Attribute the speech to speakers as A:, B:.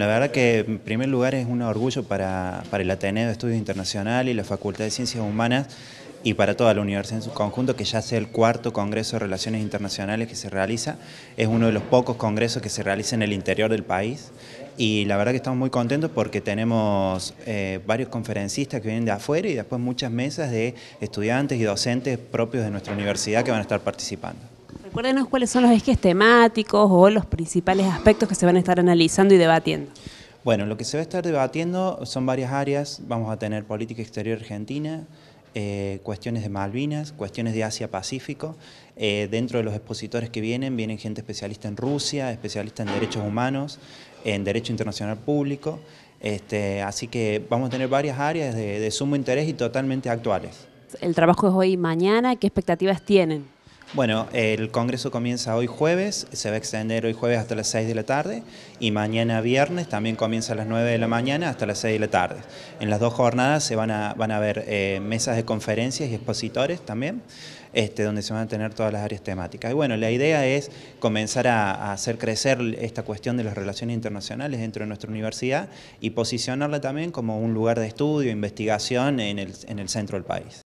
A: la verdad que en primer lugar es un orgullo para, el Ateneo de Estudios Internacionales y la Facultad de Ciencias Humanas y para toda la universidad en su conjunto, que ya sea el cuarto Congreso de Relaciones Internacionales que se realiza. Es uno de los pocos congresos que se realiza en el interior del país y la verdad que estamos muy contentos porque tenemos eh, varios conferencistas que vienen de afuera y después muchas mesas de estudiantes y docentes propios de nuestra universidad que van a estar participando.
B: Recuérdenos cuáles son los ejes temáticos o los principales aspectos que se van a estar analizando y debatiendo.
A: Bueno, lo que se va a estar debatiendo son varias áreas. Vamos a tener política exterior argentina, eh, cuestiones de Malvinas, cuestiones de Asia-Pacífico. Eh, dentro de los expositores que vienen, vienen gente especialista en Rusia, especialista en derechos humanos, en derecho internacional público. Este, así que vamos a tener varias áreas de, de sumo interés y totalmente actuales.
B: El trabajo es hoy y mañana. ¿Qué expectativas tienen?
A: Bueno, el Congreso comienza hoy jueves, se va a extender hoy jueves hasta las 6 de la tarde y mañana viernes también comienza a las 9 de la mañana hasta las 6 de la tarde. En las dos jornadas se van a, van ver eh, mesas de conferencias y expositores también, este, donde se van a tener todas las áreas temáticas. Y bueno, la idea es comenzar a, hacer crecer esta cuestión de las relaciones internacionales dentro de nuestra universidad y posicionarla también como un lugar de estudio, investigación en el, en el centro del país.